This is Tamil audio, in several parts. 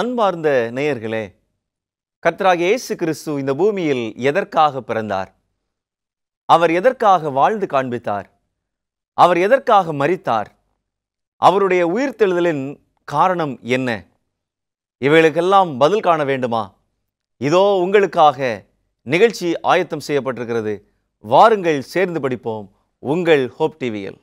அன்பார்ந்த நேயர்களே கர்த்தராகிய இயேசு கிறிஸ்து இந்த பூமியில் எதற்காக பிறந்தார் அவர் எதற்காக வாழ்ந்து காண்பித்தார் அவர் எதற்காக மறித்தார் அவருடைய உயிர்த்தெழுதலின் காரணம் என்ன இவைகளுக்கெல்லாம் பதில் காண வேண்டுமா இதோ உங்களுக்காக நிகழ்ச்சி ஆயத்தம் செய்யப்பட்டிருக்கிறது வாருங்கள் சேர்ந்து படிப்போம் உங்கள் ஹோப் டிவியில்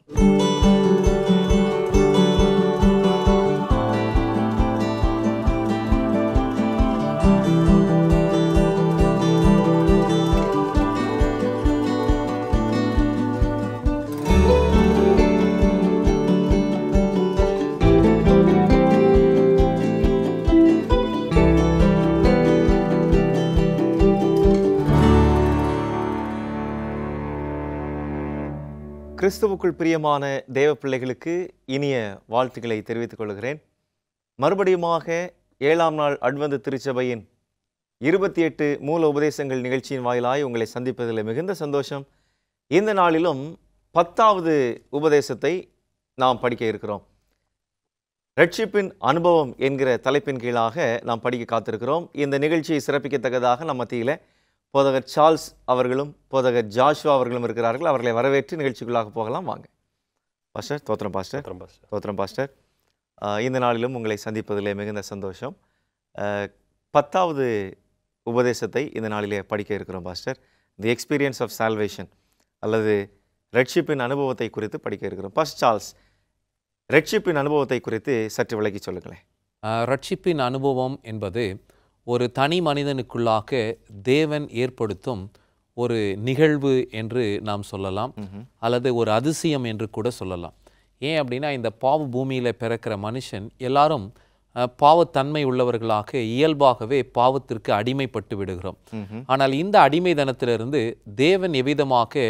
கிறிஸ்துவுக்குள் பிரியமான தேவ பிள்ளைகளுக்கு இனிய வாழ்த்துக்களை தெரிவித்துக் கொள்கிறேன் மறுபடியுமாக ஏழாம் நாள் அட்வந்து திருச்சபையின் இருபத்தி எட்டு மூல உபதேசங்கள் நிகழ்ச்சியின் வாயிலாய் உங்களை சந்திப்பதில் மிகுந்த சந்தோஷம் இந்த நாளிலும் பத்தாவது உபதேசத்தை நாம் படிக்க இருக்கிறோம் ரட்சிப்பின் அனுபவம் என்கிற தலைப்பின் கீழாக நாம் படிக்க காத்திருக்கிறோம் இந்த நிகழ்ச்சியை சிறப்பிக்கத்தக்கதாக நம் மத்தியில் போதகர் சார்ல்ஸ் அவர்களும் போதகர் ஜாஷ்வா அவர்களும் இருக்கிறார்கள் அவர்களை வரவேற்று நிகழ்ச்சிக்குள்ளாக போகலாம் வாங்க பாஸ்டர் தோத்திரம் பாஸ்டர் தோத்திரம் பாஸ்டர் இந்த நாளிலும் உங்களை சந்திப்பதிலே மிகுந்த சந்தோஷம் பத்தாவது உபதேசத்தை இந்த நாளிலே படிக்க இருக்கிறோம் pastor the experience of salvation அல்லது ரெட்ஷிப்பின் அனுபவத்தை குறித்து படிக்க இருக்கிறோம் பாஸ்ட் சார்ல்ஸ் ரெட்ஷிப்பின் அனுபவத்தை குறித்து சற்று விளக்கி சொல்லுங்களேன் ரட்சிப்பின் அனுபவம் என்பது ஒரு தனி மனிதனுக்குள்ளாக தேவன் ஏற்படுத்தும் ஒரு நிகழ்வு என்று நாம் சொல்லலாம் அல்லது ஒரு அதிசயம் என்று கூட சொல்லலாம் ஏன் அப்படின்னா இந்த பாவ பூமியில் பிறக்கிற மனுஷன் எல்லாரும் பாவத்தன்மை உள்ளவர்களாக இயல்பாகவே பாவத்திற்கு அடிமைப்பட்டு விடுகிறோம் ஆனால் இந்த அடிமைதனத்திலிருந்து தேவன் எவ்விதமாக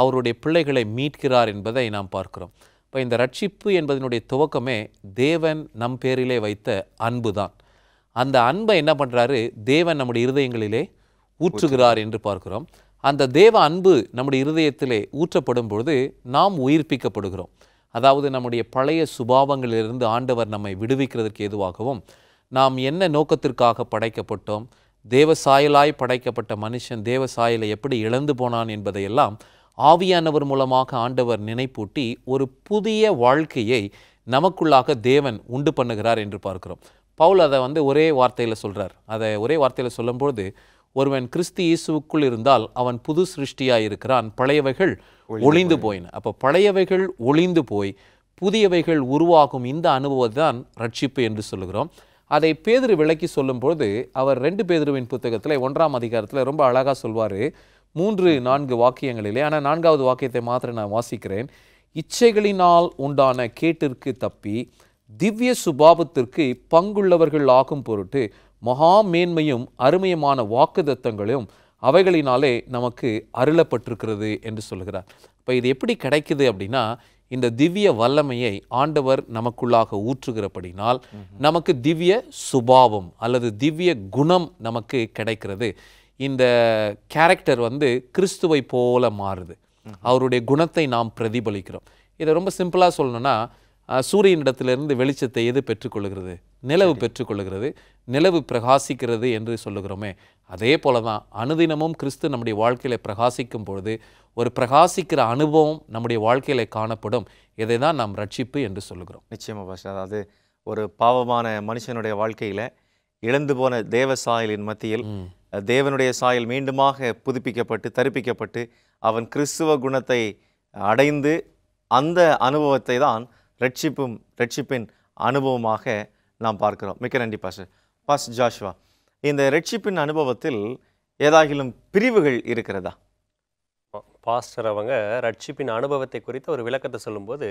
அவருடைய பிள்ளைகளை மீட்கிறார் என்பதை நாம் பார்க்கிறோம் இப்போ இந்த ரட்சிப்பு என்பதனுடைய துவக்கமே தேவன் நம் பேரிலே வைத்த அன்பு தான் அந்த அன்பை என்ன பண்ணுறாரு தேவன் நம்முடைய இருதயங்களிலே ஊற்றுகிறார் என்று பார்க்கிறோம் அந்த தேவ அன்பு நம்முடைய இருதயத்திலே ஊற்றப்படும் பொழுது நாம் உயிர்ப்பிக்கப்படுகிறோம் அதாவது நம்முடைய பழைய சுபாவங்களிலிருந்து ஆண்டவர் நம்மை விடுவிக்கிறதற்கு எதுவாகவும் நாம் என்ன நோக்கத்திற்காக படைக்கப்பட்டோம் தேவசாயலாய் படைக்கப்பட்ட மனுஷன் தேவசாயலை எப்படி இழந்து போனான் என்பதையெல்லாம் ஆவியானவர் மூலமாக ஆண்டவர் நினைப்பூட்டி ஒரு புதிய வாழ்க்கையை நமக்குள்ளாக தேவன் உண்டு பண்ணுகிறார் என்று பார்க்கிறோம் பவுல் அதை வந்து ஒரே வார்த்தையில் சொல்கிறார் அதை ஒரே வார்த்தையில் சொல்லும்போது ஒருவன் கிறிஸ்து இயேசுக்குள் இருந்தால் அவன் புது சிருஷ்டியாக இருக்கிறான் பழையவைகள் ஒளிந்து போயின அப்போ பழையவைகள் ஒளிந்து போய் புதியவைகள் உருவாகும் இந்த அனுபவம் தான் ரட்சிப்பு என்று சொல்லுகிறோம் அதை பேதிரு விளக்கி சொல்லும்போது அவர் ரெண்டு பேதிருவின் புத்தகத்தில் ஒன்றாம் அதிகாரத்தில் ரொம்ப அழகாக சொல்வார் மூன்று நான்கு வாக்கியங்களிலே ஆனால் நான்காவது வாக்கியத்தை மாத்திரம் நான் வாசிக்கிறேன் இச்சைகளினால் உண்டான கேட்டிற்கு தப்பி திவ்ய சுபாவத்திற்கு பங்குள்ளவர்கள் ஆகும் பொருட்டு மகா மேன்மையும் அருமையுமான வாக்குதத்தங்களும் அவைகளினாலே நமக்கு அருளப்பட்டிருக்கிறது என்று சொல்கிறார் இப்போ இது எப்படி கிடைக்குது அப்படின்னா இந்த திவ்ய வல்லமையை ஆண்டவர் நமக்குள்ளாக ஊற்றுகிறபடினால் நமக்கு திவ்ய சுபாவம் அல்லது திவ்ய குணம் நமக்கு கிடைக்கிறது இந்த கேரக்டர் வந்து கிறிஸ்துவை போல மாறுது அவருடைய குணத்தை நாம் பிரதிபலிக்கிறோம் இதை ரொம்ப சிம்பிளாக சொல்லணும்னா சூரியனிடத்திலிருந்து வெளிச்சத்தை எது பெற்றுக்கொள்கிறது நிலவு பெற்றுக்கொள்கிறது நிலவு பிரகாசிக்கிறது என்று சொல்லுகிறோமே அதே போல தான் அனுதினமும் கிறிஸ்து நம்முடைய வாழ்க்கையில் பிரகாசிக்கும் பொழுது ஒரு பிரகாசிக்கிற அனுபவம் நம்முடைய வாழ்க்கையில் காணப்படும் இதை தான் நாம் ரட்சிப்பு என்று சொல்லுகிறோம் நிச்சயமாக பாஷா அதாவது ஒரு பாவமான மனுஷனுடைய வாழ்க்கையில் இழந்து போன தேவ சாயலின் மத்தியில் தேவனுடைய சாயல் மீண்டுமாக புதுப்பிக்கப்பட்டு தரிப்பிக்கப்பட்டு அவன் கிறிஸ்துவ குணத்தை அடைந்து அந்த அனுபவத்தை தான் ரட்சிப்பும் ரட்சிப்பின் அனுபவமாக நாம் பார்க்கிறோம் மிக்க நன்றி பாஸ் பாஸ் ஜாஷ்வா இந்த ரட்சிப்பின் அனுபவத்தில் ஏதாகிலும் பிரிவுகள் இருக்கிறதா பாஸ்டர் அவங்க ரட்சிப்பின் அனுபவத்தை குறித்த ஒரு விளக்கத்தை சொல்லும்போது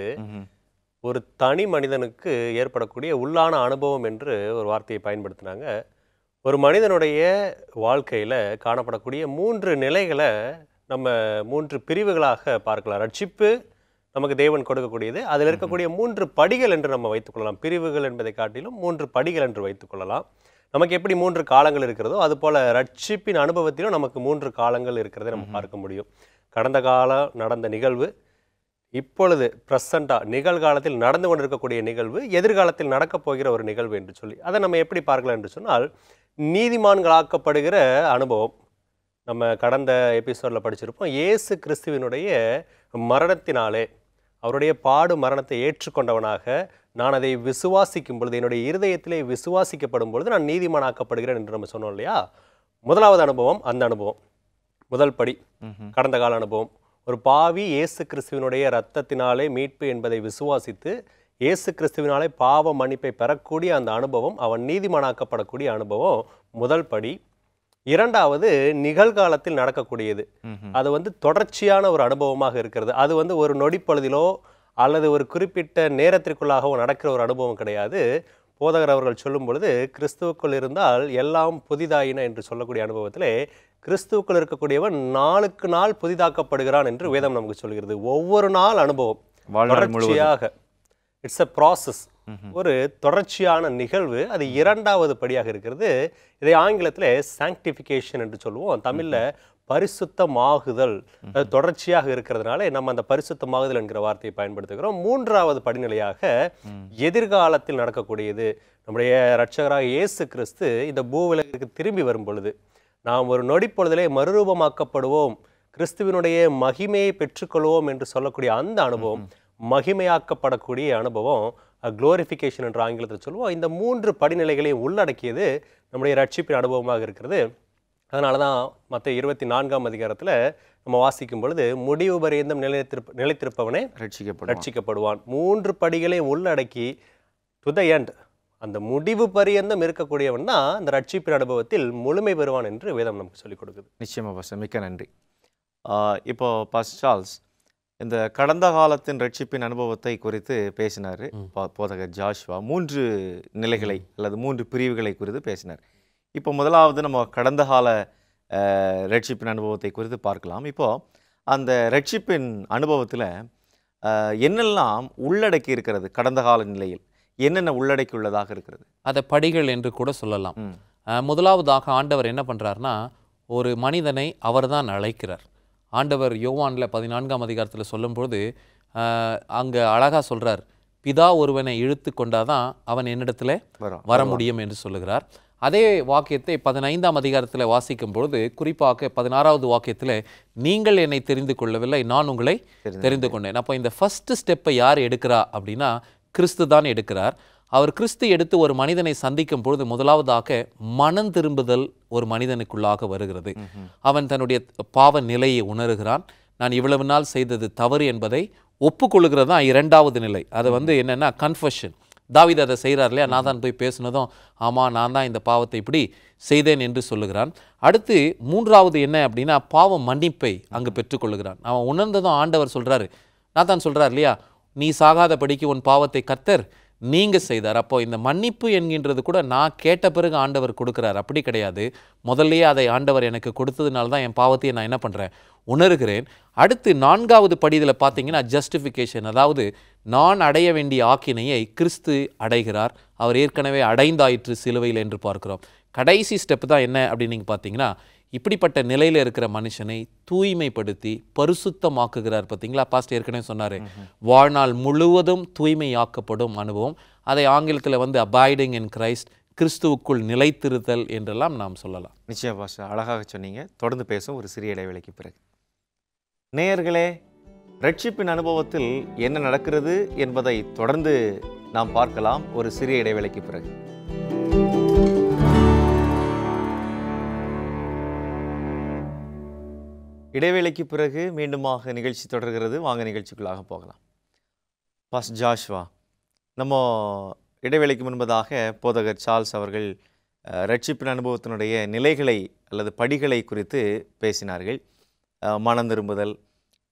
ஒரு தனி மனிதனுக்கு ஏற்படக்கூடிய உள்ளான அனுபவம் என்று ஒரு வார்த்தையை பயன்படுத்தினாங்க ஒரு மனிதனுடைய வாழ்க்கையில் காணப்படக்கூடிய மூன்று நிலைகளை நம்ம மூன்று பிரிவுகளாக பார்க்கலாம் ரட்சிப்பு நமக்கு தேவன் கொடுக்கக்கூடியது அதில் இருக்கக்கூடிய மூன்று படிகள் என்று நம்ம வைத்துக்கொள்ளலாம் பிரிவுகள் என்பதை காட்டிலும் மூன்று படிகள் என்று வைத்துக்கொள்ளலாம் நமக்கு எப்படி மூன்று காலங்கள் இருக்கிறதோ அது போல ரட்சிப்பின் அனுபவத்திலும் நமக்கு மூன்று காலங்கள் இருக்கிறதை நம்ம பார்க்க முடியும் கடந்த காலம் நடந்த நிகழ்வு இப்பொழுது ப்ரெசண்டாக நிகழ்காலத்தில் நடந்து கொண்டிருக்கக்கூடிய நிகழ்வு எதிர்காலத்தில் நடக்கப் போகிற ஒரு நிகழ்வு என்று சொல்லி அதை நம்ம எப்படி பார்க்கலாம் என்று சொன்னால் நீதிமான்களாக்கப்படுகிற அனுபவம் நம்ம கடந்த எபிசோடில் படிச்சிருப்போம் இயேசு கிறிஸ்துவினுடைய மரணத்தினாலே அவருடைய பாடு மரணத்தை ஏற்றுக்கொண்டவனாக நான் அதை விசுவாசிக்கும் பொழுது என்னுடைய இருதயத்திலே விசுவாசிக்கப்படும் பொழுது நான் நீதிமானாக்கப்படுகிறேன் என்று நம்ம சொன்னோம் இல்லையா முதலாவது அனுபவம் அந்த அனுபவம் முதல் படி கடந்த கால அனுபவம் ஒரு பாவி இயேசு கிறிஸ்துவனுடைய ரத்தத்தினாலே மீட்பு என்பதை விசுவாசித்து இயேசு கிறிஸ்துவினாலே பாவ மன்னிப்பை பெறக்கூடிய அந்த அனுபவம் அவன் நீதிமானாக்கப்படக்கூடிய அனுபவம் முதல் படி இரண்டாவது நிகழ்காலத்தில் நடக்கக்கூடியது அது வந்து தொடர்ச்சியான ஒரு அனுபவமாக இருக்கிறது அது வந்து ஒரு நொடிப்பொழுதிலோ அல்லது ஒரு குறிப்பிட்ட நேரத்திற்குள்ளாகவோ நடக்கிற ஒரு அனுபவம் கிடையாது போதகர் அவர்கள் சொல்லும் பொழுது கிறிஸ்துவுக்குள் இருந்தால் எல்லாம் புதிதாயின என்று சொல்லக்கூடிய அனுபவத்திலே கிறிஸ்துவுக்குள் இருக்கக்கூடியவன் நாளுக்கு நாள் புதிதாக்கப்படுகிறான் என்று வேதம் நமக்கு சொல்கிறது ஒவ்வொரு நாள் அனுபவம் தொடர்ச்சியாக இட்ஸ் அ ப்ராசஸ் ஒரு தொடர்ச்சியான நிகழ்வு அது இரண்டாவது படியாக இருக்கிறது இதை ஆங்கிலத்தில் சாங்டிஃபிகேஷன் என்று சொல்லுவோம் தமிழில் பரிசுத்தமாகுதல் தொடர்ச்சியாக இருக்கிறதுனால நம்ம அந்த பரிசுத்தமாகுதல் என்கிற வார்த்தையை பயன்படுத்துகிறோம் மூன்றாவது படிநிலையாக எதிர்காலத்தில் நடக்கக்கூடியது நம்முடைய ரட்சகராக இயேசு கிறிஸ்து இந்த பூவிலகிற்கு திரும்பி வரும் பொழுது நாம் ஒரு நொடிப்பொழுதிலே மறுரூபமாக்கப்படுவோம் கிறிஸ்துவனுடைய மகிமையை பெற்றுக்கொள்வோம் என்று சொல்லக்கூடிய அந்த அனுபவம் மகிமையாக்கப்படக்கூடிய அனுபவம் க்ளோரிஃபிகேஷன் என்ற ஆங்கிலத்தில் சொல்லுவோம் இந்த மூன்று படிநிலைகளையும் உள்ளடக்கியது நம்முடைய ரட்சிப்பின் அனுபவமாக இருக்கிறது அதனால தான் மற்ற இருபத்தி நான்காம் அதிகாரத்தில் நம்ம வாசிக்கும் பொழுது முடிவு பரியந்தம் நிலைத்திருப்ப நிலைத்திருப்பவனே ரட்சிக்கப்படும் ரட்சிக்கப்படுவான் மூன்று படிகளையும் உள்ளடக்கி டு த எண்ட் அந்த முடிவு பரியந்தம் இருக்கக்கூடியவன் தான் அந்த ரட்சிப்பின் அனுபவத்தில் முழுமை பெறுவான் என்று வேதம் நமக்கு சொல்லிக் கொடுக்குது நிச்சயமாக பாஸ்டர் மிக்க நன்றி இப்போ பாஸ் சார்ஸ் இந்த கடந்த காலத்தின் ரட்சிப்பின் அனுபவத்தை குறித்து பேசினார் போதகர் ஜாஷ்வா மூன்று நிலைகளை அல்லது மூன்று பிரிவுகளை குறித்து பேசினார் இப்போ முதலாவது நம்ம கடந்த கால ரட்சிப்பின் அனுபவத்தை குறித்து பார்க்கலாம் இப்போது அந்த ரட்சிப்பின் அனுபவத்தில் என்னெல்லாம் உள்ளடக்கி இருக்கிறது கடந்த கால நிலையில் என்னென்ன உள்ளடக்கி உள்ளதாக இருக்கிறது அதை படிகள் என்று கூட சொல்லலாம் முதலாவதாக ஆண்டவர் என்ன பண்ணுறாருனா ஒரு மனிதனை அவர் தான் அழைக்கிறார் ஆண்டவர் யோவானில் பதினான்காம் அதிகாரத்தில் சொல்லும்பொழுது அங்கே அழகாக சொல்கிறார் பிதா ஒருவனை இழுத்து கொண்டாதான் அவன் என்னிடத்துல வர முடியும் என்று சொல்லுகிறார் அதே வாக்கியத்தை பதினைந்தாம் அதிகாரத்தில் வாசிக்கும் பொழுது குறிப்பாக பதினாறாவது வாக்கியத்தில் நீங்கள் என்னை தெரிந்து கொள்ளவில்லை நான் உங்களை தெரிந்து கொண்டேன் அப்போ இந்த ஃபஸ்ட்டு ஸ்டெப்பை யார் எடுக்கிறா அப்படின்னா கிறிஸ்து தான் எடுக்கிறார் அவர் கிறிஸ்து எடுத்து ஒரு மனிதனை சந்திக்கும் பொழுது முதலாவதாக மனம் திரும்புதல் ஒரு மனிதனுக்குள்ளாக வருகிறது அவன் தன்னுடைய பாவ நிலையை உணர்கிறான் நான் இவ்வளவு நாள் செய்தது தவறு என்பதை ஒப்புக்கொள்கிறது தான் இரண்டாவது நிலை அது வந்து என்னென்னா கன்ஃபஷன் தாவித அதை செய்கிறார் இல்லையா நான் தான் போய் பேசினதும் ஆமாம் நான் தான் இந்த பாவத்தை இப்படி செய்தேன் என்று சொல்லுகிறான் அடுத்து மூன்றாவது என்ன அப்படின்னா பாவம் மன்னிப்பை அங்கு பெற்றுக்கொள்கிறான் அவன் உணர்ந்ததும் ஆண்டவர் சொல்கிறாரு நான் தான் சொல்கிறார் இல்லையா நீ சாகாத படிக்கு உன் பாவத்தை கத்தர் நீங்கள் செய்தார் அப்போது இந்த மன்னிப்பு என்கின்றது கூட நான் கேட்ட பிறகு ஆண்டவர் கொடுக்குறார் அப்படி கிடையாது முதல்லையே அதை ஆண்டவர் எனக்கு கொடுத்ததுனால தான் என் பாவத்தையை நான் என்ன பண்ணுறேன் உணர்கிறேன் அடுத்து நான்காவது படிதில் பார்த்தீங்கன்னா ஜஸ்டிஃபிகேஷன் அதாவது நான் அடைய வேண்டிய ஆக்கினையை கிறிஸ்து அடைகிறார் அவர் ஏற்கனவே அடைந்தாயிற்று சிலுவையில் என்று பார்க்கிறோம் கடைசி ஸ்டெப் தான் என்ன அப்படின்னு நீங்கள் பார்த்தீங்கன்னா இப்படிப்பட்ட நிலையில் இருக்கிற மனுஷனை தூய்மைப்படுத்தி பரிசுத்தமாக்குகிறார் பார்த்தீங்களா பாஸ்ட் ஏற்கனவே சொன்னார் வாழ்நாள் முழுவதும் தூய்மையாக்கப்படும் அனுபவம் அதை ஆங்கிலத்தில் வந்து அபாய்டிங் இன் கிரைஸ்ட் கிறிஸ்துவுக்குள் நிலைத்திருத்தல் என்றெல்லாம் நாம் சொல்லலாம் நிச்சய பாஷா அழகாக சொன்னீங்க தொடர்ந்து பேசும் ஒரு சிறிய இடைவெளிக்கு பிறகு நேயர்களே ரட்சிப்பின் அனுபவத்தில் என்ன நடக்கிறது என்பதை தொடர்ந்து நாம் பார்க்கலாம் ஒரு சிறிய இடைவெளிக்கு பிறகு இடைவேளைக்கு பிறகு மீண்டுமாக நிகழ்ச்சி தொடர்கிறது வாங்க நிகழ்ச்சிக்குள்ளாக போகலாம் பாஸ் ஜாஷ்வா நம்ம இடைவேளைக்கு முன்பதாக போதகர் சார்ல்ஸ் அவர்கள் ரட்சிப்பின் அனுபவத்தினுடைய நிலைகளை அல்லது படிகளை குறித்து பேசினார்கள் மனம் திரும்புதல்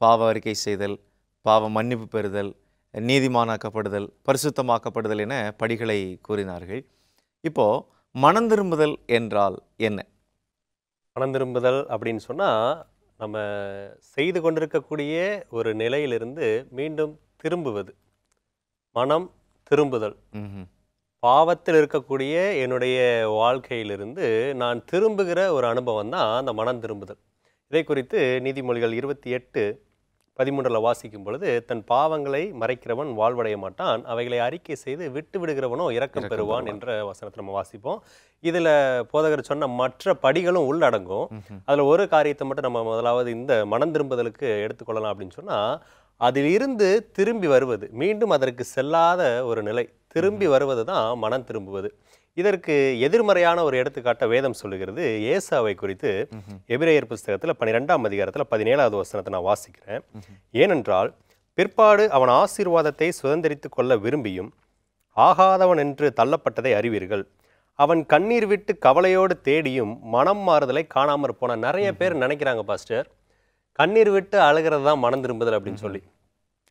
பாவ அறிக்கை செய்தல் பாவ மன்னிப்பு பெறுதல் நீதிமானாக்கப்படுதல் பரிசுத்தமாக்கப்படுதல் என படிகளை கூறினார்கள் இப்போது மனம் திரும்புதல் என்றால் என்ன மனம் திரும்புதல் அப்படின்னு சொன்னால் நம்ம செய்து கொண்டிருக்கக்கூடிய ஒரு நிலையிலிருந்து மீண்டும் திரும்புவது மனம் திரும்புதல் பாவத்தில் இருக்கக்கூடிய என்னுடைய வாழ்க்கையிலிருந்து நான் திரும்புகிற ஒரு அனுபவம் தான் அந்த மனம் திரும்புதல் இதை குறித்து நீதிமொழிகள் இருபத்தி எட்டு பதிமூன்றில் வாசிக்கும் பொழுது தன் பாவங்களை மறைக்கிறவன் வாழ்வடைய மாட்டான் அவைகளை அறிக்கை செய்து விட்டு விடுகிறவனோ இறக்கம் பெறுவான் என்ற வசனத்தை நம்ம வாசிப்போம் இதில் போதகர் சொன்ன மற்ற படிகளும் உள்ளடங்கும் அதில் ஒரு காரியத்தை மட்டும் நம்ம முதலாவது இந்த மனம் திரும்புதலுக்கு எடுத்துக்கொள்ளலாம் அப்படின்னு சொன்னால் அதிலிருந்து திரும்பி வருவது மீண்டும் அதற்கு செல்லாத ஒரு நிலை திரும்பி வருவது தான் மனம் திரும்புவது இதற்கு எதிர்மறையான ஒரு எடுத்துக்காட்ட வேதம் சொல்லுகிறது ஏசாவை குறித்து எபிரேயர் புஸ்தகத்தில் பனிரெண்டாம் அதிகாரத்தில் பதினேழாவது வசனத்தை நான் வாசிக்கிறேன் ஏனென்றால் பிற்பாடு அவன் ஆசீர்வாதத்தை சுதந்திரித்து கொள்ள விரும்பியும் ஆகாதவன் என்று தள்ளப்பட்டதை அறிவீர்கள் அவன் கண்ணீர் விட்டு கவலையோடு தேடியும் மனம் மாறுதலை காணாமற் போன நிறைய பேர் நினைக்கிறாங்க பாஸ்டர் கண்ணீர் விட்டு அழுகிறது தான் மனம் திரும்புதல் அப்படின்னு சொல்லி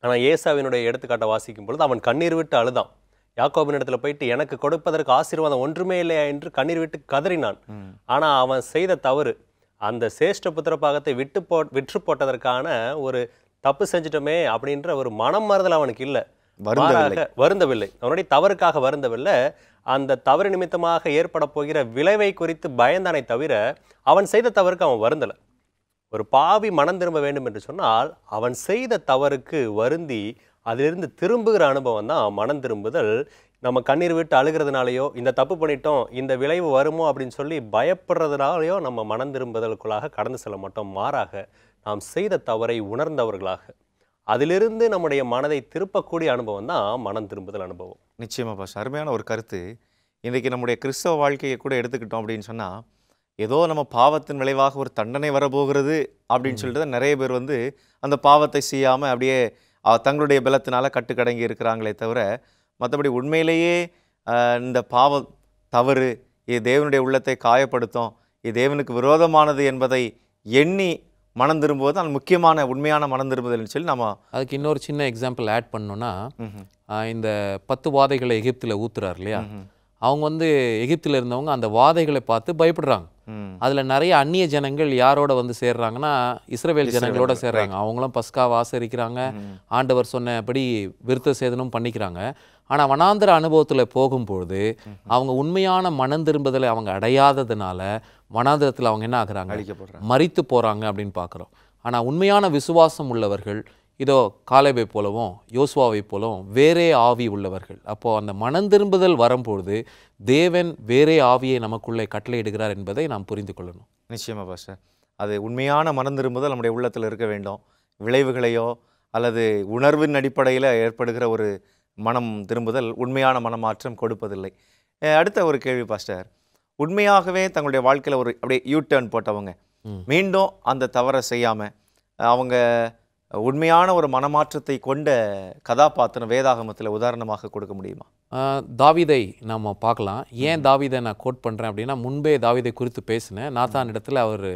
ஆனால் ஏசாவினுடைய எடுத்துக்காட்டை வாசிக்கும் பொழுது அவன் கண்ணீர் விட்டு அழுதான் யாக்கோபின் போயிட்டு எனக்கு கொடுப்பதற்கு ஆசீர்வாதம் ஒன்றுமே இல்லையா என்று கண்ணீர் விட்டு கதறினான் ஆனால் அவன் செய்த தவறு அந்த சேஷ்ட புத்திர பாகத்தை விட்டு போ விற்று போட்டதற்கான ஒரு தப்பு செஞ்சிட்டோமே அப்படின்ற ஒரு மனம் மறுதல் அவனுக்கு இல்லை வருந்தவில்லை அவனுடைய தவறுக்காக வருந்தவில்லை அந்த தவறு நிமித்தமாக ஏற்பட போகிற விளைவை குறித்து பயந்தானை தவிர அவன் செய்த தவறுக்கு அவன் வருந்தலை ஒரு பாவி மனம் திரும்ப வேண்டும் என்று சொன்னால் அவன் செய்த தவறுக்கு வருந்தி அதிலிருந்து திரும்புகிற அனுபவம் தான் மனம் திரும்புதல் நம்ம கண்ணீர் விட்டு அழுகிறதுனாலையோ இந்த தப்பு பண்ணிட்டோம் இந்த விளைவு வருமோ அப்படின்னு சொல்லி பயப்படுறதுனாலையோ நம்ம மனம் திரும்புதலுக்குள்ளாக கடந்து செல்ல மாட்டோம் மாறாக நாம் செய்த தவறை உணர்ந்தவர்களாக அதிலிருந்து நம்முடைய மனதை திருப்பக்கூடிய அனுபவம் தான் மனம் திரும்புதல் அனுபவம் நிச்சயமாக பாஷா அருமையான ஒரு கருத்து இன்றைக்கி நம்முடைய கிறிஸ்தவ வாழ்க்கையை கூட எடுத்துக்கிட்டோம் அப்படின்னு சொன்னால் ஏதோ நம்ம பாவத்தின் விளைவாக ஒரு தண்டனை வரப்போகிறது அப்படின்னு சொல்லிட்டு தான் நிறைய பேர் வந்து அந்த பாவத்தை செய்யாமல் அப்படியே தங்களுடைய பலத்தினால் கட்டுக்கடங்கி இருக்கிறாங்களே தவிர மற்றபடி உண்மையிலேயே இந்த பாவ தவறு இது தேவனுடைய உள்ளத்தை காயப்படுத்தும் இது தேவனுக்கு விரோதமானது என்பதை எண்ணி மனம் திரும்புவது அது முக்கியமான உண்மையான மனம் திரும்புதல்னு சொல்லி நம்ம அதுக்கு இன்னொரு சின்ன எக்ஸாம்பிள் ஆட் பண்ணோன்னா இந்த பத்து வாதைகளை எகிப்தில் ஊத்துறாரு இல்லையா அவங்க வந்து எகிப்தில் இருந்தவங்க அந்த வாதைகளை பார்த்து பயப்படுறாங்க அதில் நிறைய அந்நிய ஜனங்கள் யாரோட வந்து சேர்றாங்கன்னா இஸ்ரேல் ஜனங்களோட சேர்றாங்க அவங்களும் பஸ்கா வாசரிக்கிறாங்க ஆண்டவர் சொன்னபடி விருத்த சேதனும் பண்ணிக்கிறாங்க ஆனால் வனாந்திர அனுபவத்தில் போகும்பொழுது அவங்க உண்மையான மனம் திரும்புதலை அவங்க அடையாததுனால வனாந்திரத்தில் அவங்க என்ன ஆகுறாங்க மறித்து போகிறாங்க அப்படின்னு பார்க்குறோம் ஆனால் உண்மையான விசுவாசம் உள்ளவர்கள் இதோ காலைவை போலவும் யோசுவாவை போலவும் வேறே ஆவி உள்ளவர்கள் அப்போது அந்த மனம் திரும்புதல் வரும்பொழுது தேவன் வேறே ஆவியை நமக்குள்ளே கட்டளையிடுகிறார் என்பதை நாம் புரிந்து கொள்ளணும் நிச்சயமாக பாஷா அது உண்மையான மனம் திரும்புதல் நம்முடைய உள்ளத்தில் இருக்க வேண்டும் விளைவுகளையோ அல்லது உணர்வின் அடிப்படையில் ஏற்படுகிற ஒரு மனம் திரும்புதல் உண்மையான மனமாற்றம் கொடுப்பதில்லை அடுத்த ஒரு கேள்வி பாஸ்டர் உண்மையாகவே தங்களுடைய வாழ்க்கையில் ஒரு அப்படியே யூ டேர்ன் போட்டவங்க மீண்டும் அந்த தவறை செய்யாமல் அவங்க உண்மையான ஒரு மனமாற்றத்தை கொண்ட கதாபாத்திரம் வேதாகமத்தில் உதாரணமாக கொடுக்க முடியுமா தாவிதை நம்ம பார்க்கலாம் ஏன் தாவிதை நான் கோட் பண்ணுறேன் அப்படின்னா முன்பே தாவிதை குறித்து பேசினேன் நாத்தான் இடத்துல அவர்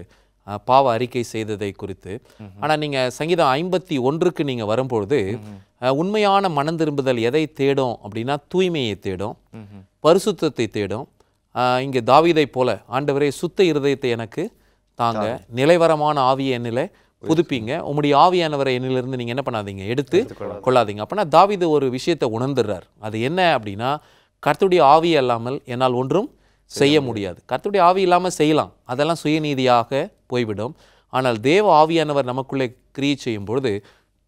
பாவ அறிக்கை செய்ததை குறித்து ஆனால் நீங்கள் சங்கீதம் ஐம்பத்தி ஒன்றுக்கு நீங்கள் வரும்பொழுது உண்மையான மனம் திரும்புதல் எதை தேடும் அப்படின்னா தூய்மையை தேடும் பரிசுத்தத்தை தேடும் இங்கே தாவிதை போல ஆண்டவரே சுத்த இருதயத்தை எனக்கு தாங்க நிலைவரமான ஆவிய நிலை புதுப்பிங்க உங்களுடைய ஆவியானவரை என்னிலிருந்து நீங்கள் என்ன பண்ணாதீங்க எடுத்து கொள்ளாதீங்க அப்படின்னா தாவித ஒரு விஷயத்தை உணர்ந்துடுறார் அது என்ன அப்படின்னா கர்த்துடைய ஆவி இல்லாமல் என்னால் ஒன்றும் செய்ய முடியாது கர்த்துடைய ஆவி இல்லாமல் செய்யலாம் அதெல்லாம் சுயநீதியாக போய்விடும் ஆனால் தேவ ஆவியானவர் நமக்குள்ளே கிரியை செய்யும் பொழுது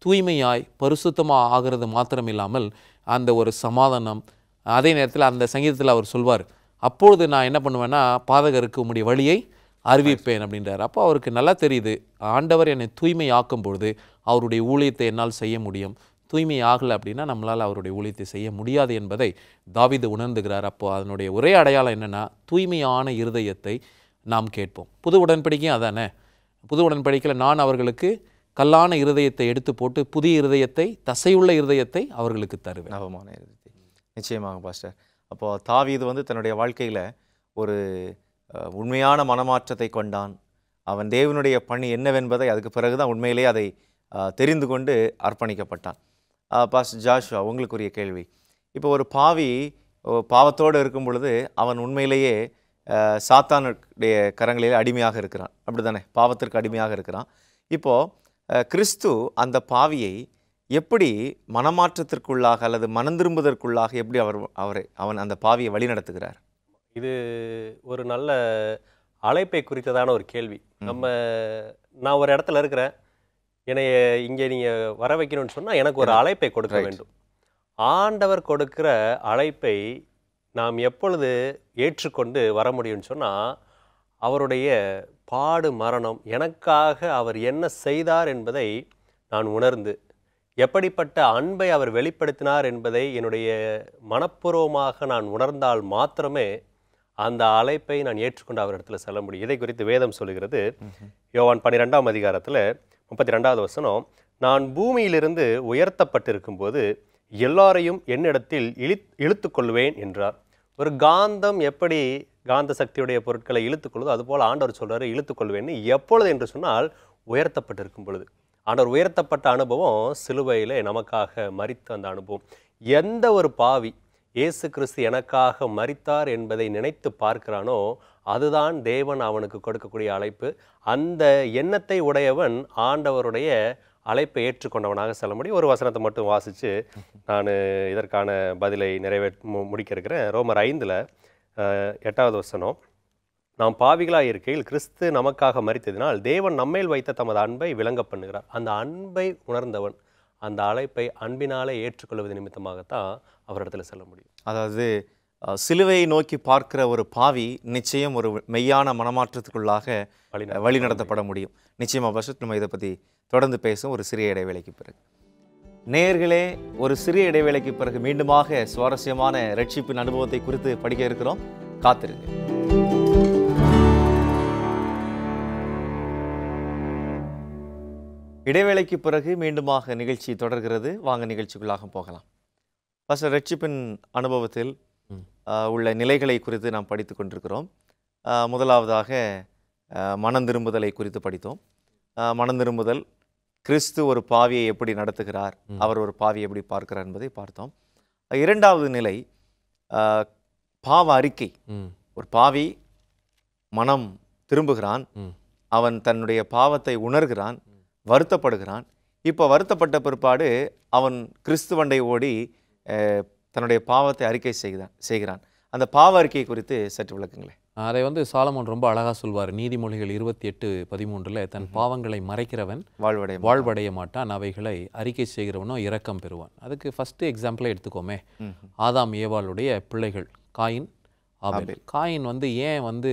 தூய்மையாய் பரிசுத்தமாக ஆகிறது மாத்திரம் இல்லாமல் அந்த ஒரு சமாதானம் அதே நேரத்தில் அந்த சங்கீதத்தில் அவர் சொல்வார் அப்பொழுது நான் என்ன பண்ணுவேன்னா பாதகருக்கு உம்முடைய வழியை அறிவிப்பேன் அப்படின்றார் அப்போ அவருக்கு நல்லா தெரியுது ஆண்டவர் என்னை தூய்மை ஆக்கும் பொழுது அவருடைய ஊழியத்தை என்னால் செய்ய முடியும் தூய்மை ஆகலை அப்படின்னா நம்மளால் அவருடைய ஊழியத்தை செய்ய முடியாது என்பதை தாவிது உணர்ந்துகிறார் அப்போது அதனுடைய ஒரே அடையாளம் என்னென்னா தூய்மையான இருதயத்தை நாம் கேட்போம் புது உடன்படிக்கையும் அதானே புது உடன்படிக்கையில் நான் அவர்களுக்கு கல்லான இருதயத்தை எடுத்து போட்டு புதிய இருதயத்தை தசையுள்ள இருதயத்தை அவர்களுக்கு தருவேன் நவமான இருதயத்தை நிச்சயமாக பாஸ்டர் அப்போது தாவிது வந்து தன்னுடைய வாழ்க்கையில் ஒரு உண்மையான மனமாற்றத்தை கொண்டான் அவன் தேவனுடைய பணி என்னவென்பதை அதுக்கு பிறகு தான் உண்மையிலே அதை தெரிந்து கொண்டு அர்ப்பணிக்கப்பட்டான் பாஸ் ஜாஷுவா உங்களுக்குரிய கேள்வி இப்போ ஒரு பாவி பாவத்தோடு இருக்கும் பொழுது அவன் உண்மையிலேயே சாத்தானுடைய கரங்களில் அடிமையாக இருக்கிறான் அப்படி தானே பாவத்திற்கு அடிமையாக இருக்கிறான் இப்போது கிறிஸ்து அந்த பாவியை எப்படி மனமாற்றத்திற்குள்ளாக அல்லது மனம் எப்படி அவர் அவரை அவன் அந்த பாவியை வழி நடத்துகிறார் இது ஒரு நல்ல அழைப்பை குறித்ததான ஒரு கேள்வி நம்ம நான் ஒரு இடத்துல இருக்கிறேன் என்னைய இங்கே நீங்கள் வர வைக்கணும்னு சொன்னால் எனக்கு ஒரு அழைப்பை கொடுக்க வேண்டும் ஆண்டவர் கொடுக்கிற அழைப்பை நாம் எப்பொழுது ஏற்றுக்கொண்டு வர முடியும்னு சொன்னால் அவருடைய பாடு மரணம் எனக்காக அவர் என்ன செய்தார் என்பதை நான் உணர்ந்து எப்படிப்பட்ட அன்பை அவர் வெளிப்படுத்தினார் என்பதை என்னுடைய மனப்பூர்வமாக நான் உணர்ந்தால் மாத்திரமே அந்த அழைப்பை நான் ஏற்றுக்கொண்டு அவர் இடத்துல செல்ல முடியும் இதை குறித்து வேதம் சொல்லுகிறது யோவான் பன்னிரெண்டாம் அதிகாரத்தில் முப்பத்தி ரெண்டாவது வசனம் நான் பூமியிலிருந்து உயர்த்தப்பட்டிருக்கும் போது எல்லாரையும் என்னிடத்தில் இழி இழுத்து கொள்வேன் என்றார் ஒரு காந்தம் எப்படி காந்த சக்தியுடைய பொருட்களை இழுத்துக்கொள்வது அதுபோல் ஆண்டவர் சொல்கிறார் இழுத்துக்கொள்வேன்னு எப்பொழுது என்று சொன்னால் உயர்த்தப்பட்டிருக்கும் பொழுது ஆண்டவர் உயர்த்தப்பட்ட அனுபவம் சிலுவையில் நமக்காக மறித்த அந்த அனுபவம் எந்த ஒரு பாவி இயேசு கிறிஸ்து எனக்காக மறித்தார் என்பதை நினைத்து பார்க்கிறானோ அதுதான் தேவன் அவனுக்கு கொடுக்கக்கூடிய அழைப்பு அந்த எண்ணத்தை உடையவன் ஆண்டவருடைய அழைப்பை ஏற்றுக்கொண்டவனாக செல்ல முடியும் ஒரு வசனத்தை மட்டும் வாசித்து நான் இதற்கான பதிலை மு முடிக்க இருக்கிறேன் ரோமர் ஐந்தில் எட்டாவது வசனம் நாம் பாவிகளாக இருக்கையில் கிறிஸ்து நமக்காக மறித்ததினால் தேவன் நம்மேல் வைத்த தமது அன்பை விளங்க பண்ணுகிறார் அந்த அன்பை உணர்ந்தவன் அந்த அழைப்பை அன்பினாலே ஏற்றுக்கொள்வது நிமித்தமாகத்தான் அவரிடத்துல செல்ல முடியும் அதாவது சிலுவையை நோக்கி பார்க்கிற ஒரு பாவி நிச்சயம் ஒரு மெய்யான மனமாற்றத்துக்குள்ளாக வழி நடத்தப்பட முடியும் நிச்சயமாக பஷத் நம்ம இதை பற்றி தொடர்ந்து பேசும் ஒரு சிறிய இடைவேளைக்கு பிறகு நேயர்களே ஒரு சிறிய இடைவேளைக்கு பிறகு மீண்டுமாக சுவாரஸ்யமான ரட்சிப்பின் அனுபவத்தை குறித்து படிக்க இருக்கிறோம் காத்திருங்க இடைவேளைக்கு பிறகு மீண்டுமாக நிகழ்ச்சி தொடர்கிறது வாங்க நிகழ்ச்சிக்குள்ளாக போகலாம் ஃபஸ்ட் ரட்சிப்பின் அனுபவத்தில் உள்ள நிலைகளை குறித்து நாம் படித்து கொண்டிருக்கிறோம் முதலாவதாக மனம் திரும்புதலை குறித்து படித்தோம் மனம் திரும்புதல் கிறிஸ்து ஒரு பாவியை எப்படி நடத்துகிறார் அவர் ஒரு பாவியை எப்படி பார்க்கிறார் என்பதை பார்த்தோம் இரண்டாவது நிலை பாவ அறிக்கை ஒரு பாவி மனம் திரும்புகிறான் அவன் தன்னுடைய பாவத்தை உணர்கிறான் வருத்தப்படுகிறான் இப்போ வருத்தப்பட்ட பிற்பாடு அவன் கிறிஸ்துவண்டை ஓடி தன்னுடைய பாவத்தை அறிக்கை செய்கிறான் செய்கிறான் அந்த பாவ அறிக்கை குறித்து சற்று விளக்குங்களேன் அதை வந்து சாலமோன் ரொம்ப அழகாக சொல்வார் நீதிமொழிகள் இருபத்தி எட்டு பதிமூன்றில் தன் பாவங்களை மறைக்கிறவன் வாழ்வடைய வாழ்வடைய மாட்டான் அவைகளை அறிக்கை செய்கிறவனோ இரக்கம் பெறுவான் அதுக்கு ஃபஸ்ட்டு எக்ஸாம்பிளே எடுத்துக்கோமே ஆதாம் ஏவாளுடைய பிள்ளைகள் காயின் ஆபேல் காயின் வந்து ஏன் வந்து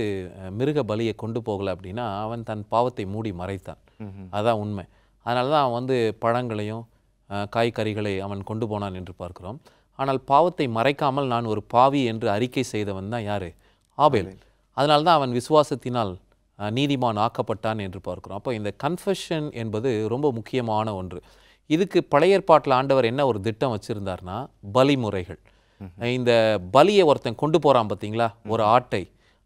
மிருக பலியை கொண்டு போகலை அப்படின்னா அவன் தன் பாவத்தை மூடி மறைத்தான் அதுதான் உண்மை அதனால தான் அவன் வந்து பழங்களையும் காய்கறிகளை அவன் கொண்டு போனான் என்று பார்க்கிறோம் ஆனால் பாவத்தை மறைக்காமல் நான் ஒரு பாவி என்று அறிக்கை செய்தவன் தான் யார் ஆபேல் அதனால தான் அவன் விசுவாசத்தினால் நீதிமான் ஆக்கப்பட்டான் என்று பார்க்கிறோம் அப்போ இந்த கன்ஃபெஷன் என்பது ரொம்ப முக்கியமான ஒன்று இதுக்கு பழைய ஆண்டவர் என்ன ஒரு திட்டம் வச்சுருந்தார்னா பலிமுறைகள் இந்த பலியை ஒருத்தன் கொண்டு போகிறான் பார்த்தீங்களா ஒரு ஆட்டை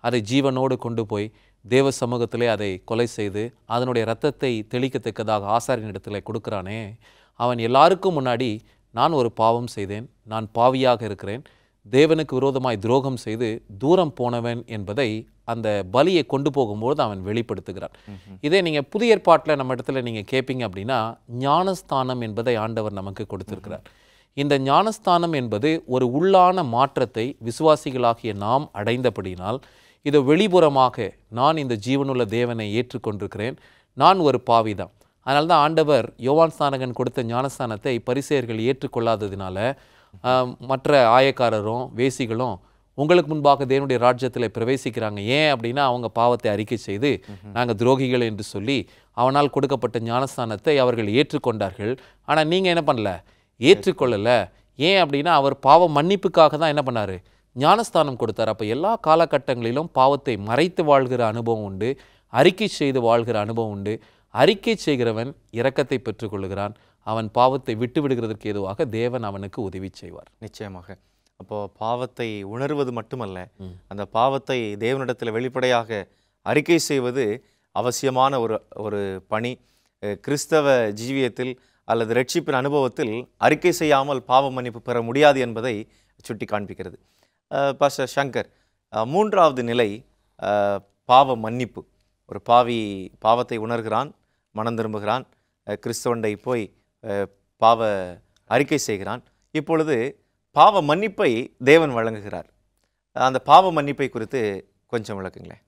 அதை ஜீவனோடு கொண்டு போய் தேவ சமூகத்திலே அதை கொலை செய்து அதனுடைய ரத்தத்தை தெளிக்கத்தக்கதாக இடத்துல கொடுக்குறானே அவன் எல்லாருக்கும் முன்னாடி நான் ஒரு பாவம் செய்தேன் நான் பாவியாக இருக்கிறேன் தேவனுக்கு விரோதமாய் துரோகம் செய்து தூரம் போனவன் என்பதை அந்த பலியை கொண்டு போகும்போது அவன் வெளிப்படுத்துகிறான் இதே நீங்கள் புதிய ஏற்பாட்டில் நம்ம இடத்துல நீங்கள் கேட்பீங்க அப்படின்னா ஞானஸ்தானம் என்பதை ஆண்டவர் நமக்கு கொடுத்துருக்கிறார் இந்த ஞானஸ்தானம் என்பது ஒரு உள்ளான மாற்றத்தை விசுவாசிகளாகிய நாம் அடைந்தபடினால் இதை வெளிப்புறமாக நான் இந்த ஜீவனுள்ள தேவனை ஏற்றுக்கொண்டிருக்கிறேன் நான் ஒரு பாவிதான் அதனால தான் ஆண்டவர் யோவான் ஸ்தானகன் கொடுத்த ஞானஸ்தானத்தை பரிசெயர்கள் ஏற்றுக்கொள்ளாததினால மற்ற ஆயக்காரரும் வேசிகளும் உங்களுக்கு முன்பாக தேவனுடைய ராஜ்யத்தில் பிரவேசிக்கிறாங்க ஏன் அப்படின்னா அவங்க பாவத்தை அறிக்கை செய்து நாங்கள் துரோகிகள் என்று சொல்லி அவனால் கொடுக்கப்பட்ட ஞானஸ்தானத்தை அவர்கள் ஏற்றுக்கொண்டார்கள் ஆனால் நீங்கள் என்ன பண்ணல ஏற்றுக்கொள்ளலை ஏன் அப்படின்னா அவர் பாவ மன்னிப்புக்காக தான் என்ன பண்ணார் ஞானஸ்தானம் கொடுத்தார் அப்போ எல்லா காலகட்டங்களிலும் பாவத்தை மறைத்து வாழ்கிற அனுபவம் உண்டு அறிக்கை செய்து வாழ்கிற அனுபவம் உண்டு அறிக்கை செய்கிறவன் இரக்கத்தை பெற்றுக்கொள்கிறான் அவன் பாவத்தை விட்டு விடுகிறதற்கு தேவன் அவனுக்கு உதவி செய்வார் நிச்சயமாக அப்போ பாவத்தை உணர்வது மட்டுமல்ல அந்த பாவத்தை தேவனிடத்தில் வெளிப்படையாக அறிக்கை செய்வது அவசியமான ஒரு ஒரு பணி கிறிஸ்தவ ஜீவியத்தில் அல்லது ரட்சிப்பின் அனுபவத்தில் அறிக்கை செய்யாமல் பாவ மன்னிப்பு பெற முடியாது என்பதை சுட்டி காண்பிக்கிறது பாஸ்டர் சங்கர் மூன்றாவது நிலை பாவ மன்னிப்பு ஒரு பாவி பாவத்தை உணர்கிறான் மனம் திரும்புகிறான் கிறிஸ்தவண்டை போய் பாவ அறிக்கை செய்கிறான் இப்பொழுது பாவ மன்னிப்பை தேவன் வழங்குகிறார் அந்த பாவ மன்னிப்பை குறித்து கொஞ்சம் விளக்குங்களேன்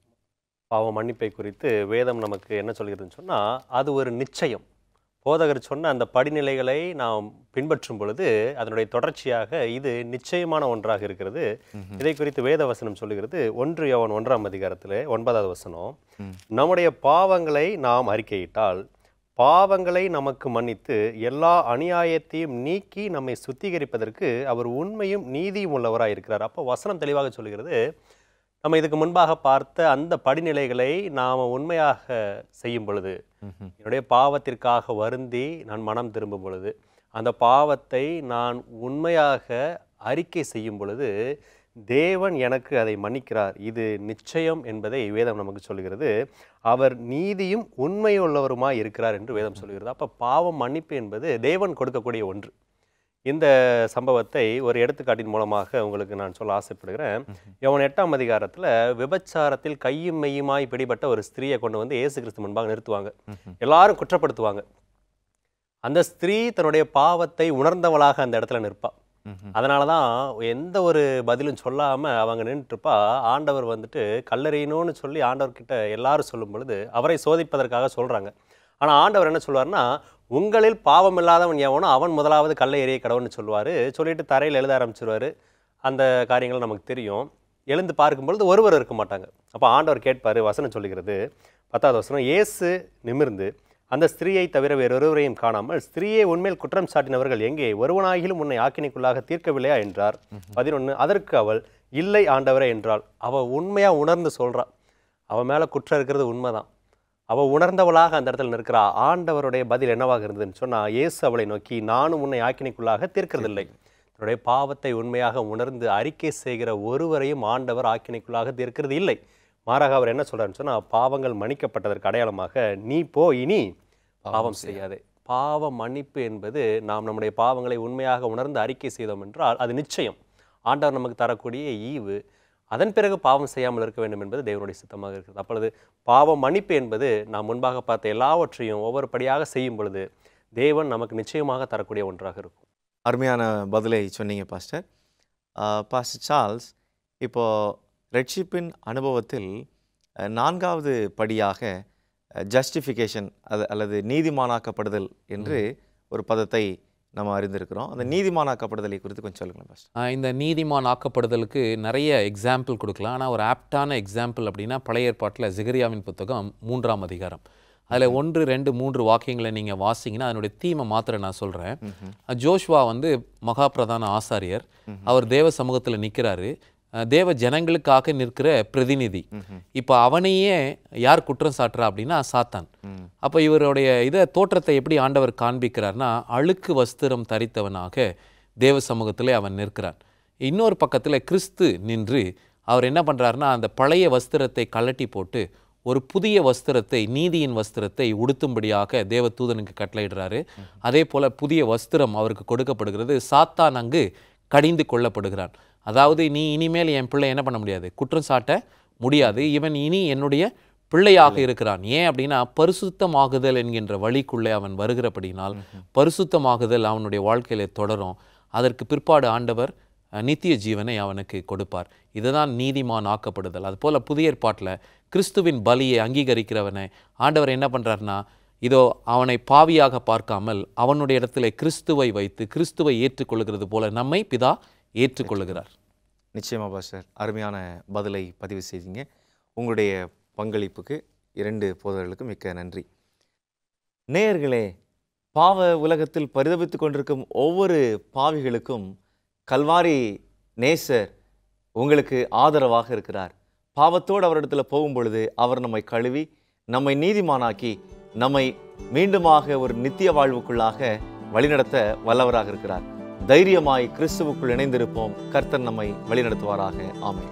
பாவ மன்னிப்பை குறித்து வேதம் நமக்கு என்ன சொல்கிறதுன்னு சொன்னால் அது ஒரு நிச்சயம் போதகர் சொன்ன அந்த படிநிலைகளை நாம் பின்பற்றும் பொழுது அதனுடைய தொடர்ச்சியாக இது நிச்சயமான ஒன்றாக இருக்கிறது இதை குறித்து வேத வசனம் சொல்லுகிறது ஒன்று யவன் ஒன்றாம் அதிகாரத்தில் ஒன்பதாவது வசனம் நம்முடைய பாவங்களை நாம் அறிக்கையிட்டால் பாவங்களை நமக்கு மன்னித்து எல்லா அநியாயத்தையும் நீக்கி நம்மை சுத்திகரிப்பதற்கு அவர் உண்மையும் நீதியும் உள்ளவராக இருக்கிறார் அப்போ வசனம் தெளிவாக சொல்கிறது நம்ம இதுக்கு முன்பாக பார்த்த அந்த படிநிலைகளை நாம் உண்மையாக செய்யும் பொழுது என்னுடைய பாவத்திற்காக வருந்தி நான் மனம் திரும்பும் பொழுது அந்த பாவத்தை நான் உண்மையாக அறிக்கை செய்யும் பொழுது தேவன் எனக்கு அதை மன்னிக்கிறார் இது நிச்சயம் என்பதை வேதம் நமக்கு சொல்கிறது அவர் நீதியும் உண்மையுள்ளவருமாய் இருக்கிறார் என்று வேதம் சொல்கிறது அப்போ பாவம் மன்னிப்பு என்பது தேவன் கொடுக்கக்கூடிய ஒன்று இந்த சம்பவத்தை ஒரு எடுத்துக்காட்டின் மூலமாக உங்களுக்கு நான் சொல்ல ஆசைப்படுகிறேன் இவன் எட்டாம் அதிகாரத்தில் விபச்சாரத்தில் கையும் மெய்யுமாய் பிடிபட்ட ஒரு ஸ்திரீயை கொண்டு வந்து ஏசு கிறிஸ்து முன்பாக நிறுத்துவாங்க எல்லாரும் குற்றப்படுத்துவாங்க அந்த ஸ்திரீ தன்னுடைய பாவத்தை உணர்ந்தவளாக அந்த இடத்துல நிற்பாள் அதனால தான் எந்த ஒரு பதிலும் சொல்லாமல் அவங்க நின்றுப்பா ஆண்டவர் வந்துட்டு கல்லறையணும்னு சொல்லி ஆண்டவர்கிட்ட எல்லாரும் சொல்லும் பொழுது அவரை சோதிப்பதற்காக சொல்கிறாங்க ஆனால் ஆண்டவர் என்ன சொல்வார்னா உங்களில் பாவம் இல்லாதவன் எவனோ அவன் முதலாவது கல்லை எரிய கடவுன்னு சொல்லுவார் சொல்லிட்டு தரையில் எழுத ஆரம்பிச்சிருவார் அந்த காரியங்கள் நமக்கு தெரியும் எழுந்து பார்க்கும்பொழுது ஒருவர் இருக்க மாட்டாங்க அப்போ ஆண்டவர் கேட்பார் வசனம் சொல்லுகிறது பத்தாவது வசனம் இயேசு நிமிர்ந்து அந்த ஸ்திரீயை தவிர வேறு ஒருவரையும் காணாமல் ஸ்திரீயை உண்மையில் குற்றம் சாட்டினவர்கள் எங்கே ஒருவனாகிலும் உன்னை ஆக்கினிக்குள்ளாக தீர்க்கவில்லையா என்றார் பதினொன்று அதற்கு அவள் இல்லை ஆண்டவரே என்றாள் அவள் உண்மையாக உணர்ந்து சொல்கிறாள் அவன் மேலே குற்றம் இருக்கிறது உண்மைதான் அவள் உணர்ந்தவளாக அந்த இடத்துல நிற்கிறா ஆண்டவருடைய பதில் என்னவாக இருந்ததுன்னு சொன்னால் இயேசு அவளை நோக்கி நானும் உன்னை ஆக்கினைக்குள்ளாக தீர்க்கிறதில்லை தன்னுடைய பாவத்தை உண்மையாக உணர்ந்து அறிக்கை செய்கிற ஒருவரையும் ஆண்டவர் ஆக்கினைக்குள்ளாக தீர்க்கிறது இல்லை மாறாக அவர் என்ன சொல்கிறாருன்னு சொன்னால் பாவங்கள் மன்னிக்கப்பட்டதற்கு அடையாளமாக நீ போ இனி பாவம் செய்யாதே பாவ மன்னிப்பு என்பது நாம் நம்முடைய பாவங்களை உண்மையாக உணர்ந்து அறிக்கை செய்தோம் என்றால் அது நிச்சயம் ஆண்டவர் நமக்கு தரக்கூடிய ஈவு அதன் பிறகு பாவம் செய்யாமல் இருக்க வேண்டும் என்பது தேவனுடைய சித்தமாக இருக்கிறது அப்பொழுது பாவ மன்னிப்பு என்பது நாம் முன்பாக பார்த்த எல்லாவற்றையும் ஒவ்வொரு படியாக செய்யும் பொழுது தேவன் நமக்கு நிச்சயமாக தரக்கூடிய ஒன்றாக இருக்கும் அருமையான பதிலை சொன்னீங்க பாஸ்டர் பாஸ்டர் சார்ல்ஸ் இப்போது ரட்சிப்பின் அனுபவத்தில் நான்காவது படியாக ஜஸ்டிஃபிகேஷன் அது அல்லது நீதிமானாக்கப்படுதல் என்று ஒரு பதத்தை நம்ம அறிந்திருக்கிறோம் அந்த நீதிமான் ஆக்கப்படுதலை குறித்து கொஞ்சம் சொல்லுங்களேன் ஃபஸ்ட் இந்த நீதிமான் ஆக்கப்படுதலுக்கு நிறைய எக்ஸாம்பிள் கொடுக்கலாம் ஆனால் ஒரு ஆப்டான எக்ஸாம்பிள் அப்படின்னா பழைய ஏற்பாட்டில் ஜிகரியாவின் புத்தகம் மூன்றாம் அதிகாரம் அதில் ஒன்று ரெண்டு மூன்று வாக்கியங்களை நீங்கள் வாசிங்கன்னா அதனுடைய தீமை மாத்திர நான் சொல்கிறேன் ஜோஷ்வா வந்து மகா பிரதான ஆசாரியர் அவர் தேவ சமூகத்தில் நிற்கிறாரு தேவ ஜனங்களுக்காக நிற்கிற பிரதிநிதி இப்போ அவனையே யார் குற்றம் சாட்டுறா அப்படின்னா சாத்தான் அப்போ இவருடைய இதை தோற்றத்தை எப்படி ஆண்டவர் காண்பிக்கிறார்னா அழுக்கு வஸ்திரம் தரித்தவனாக தேவ சமூகத்திலே அவன் நிற்கிறான் இன்னொரு பக்கத்தில் கிறிஸ்து நின்று அவர் என்ன பண்ணுறாருனா அந்த பழைய வஸ்திரத்தை கலட்டி போட்டு ஒரு புதிய வஸ்திரத்தை நீதியின் வஸ்திரத்தை உடுத்தும்படியாக தேவதூதனுக்கு கட்டளையிடுறாரு அதே போல் புதிய வஸ்திரம் அவருக்கு கொடுக்கப்படுகிறது சாத்தான் அங்கு கடிந்து கொள்ளப்படுகிறான் அதாவது நீ இனிமேல் என் பிள்ளை என்ன பண்ண முடியாது குற்றம் சாட்ட முடியாது இவன் இனி என்னுடைய பிள்ளையாக இருக்கிறான் ஏன் அப்படின்னா பரிசுத்தமாகுதல் என்கின்ற வழிக்குள்ளே அவன் வருகிறபடினால் பரிசுத்தமாகுதல் அவனுடைய வாழ்க்கையில் தொடரும் அதற்கு பிற்பாடு ஆண்டவர் நித்திய ஜீவனை அவனுக்கு கொடுப்பார் இதுதான் நீதிமான் ஆக்கப்படுதல் அதுபோல் புதிய ஏற்பாட்டில் கிறிஸ்துவின் பலியை அங்கீகரிக்கிறவனை ஆண்டவர் என்ன பண்ணுறாருனா இதோ அவனை பாவியாக பார்க்காமல் அவனுடைய இடத்துல கிறிஸ்துவை வைத்து கிறிஸ்துவை ஏற்றுக்கொள்கிறது போல நம்மை பிதா ஏற்றுக்கொள்ளுகிறார் நிச்சயமாக பாஸ்டர் அருமையான பதிலை பதிவு செய்தீங்க உங்களுடைய பங்களிப்புக்கு இரண்டு போதர்களுக்கு மிக்க நன்றி நேயர்களே பாவ உலகத்தில் பரிதவித்து கொண்டிருக்கும் ஒவ்வொரு பாவிகளுக்கும் கல்வாரி நேசர் உங்களுக்கு ஆதரவாக இருக்கிறார் பாவத்தோடு அவரிடத்தில் போகும் பொழுது அவர் நம்மை கழுவி நம்மை நீதிமானாக்கி நம்மை மீண்டுமாக ஒரு நித்திய வாழ்வுக்குள்ளாக வழிநடத்த வல்லவராக இருக்கிறார் தைரியமாய் கிறிஸ்துவுக்குள் இணைந்திருப்போம் கர்த்தர் நம்மை வழிநடத்துவாராக ஆமை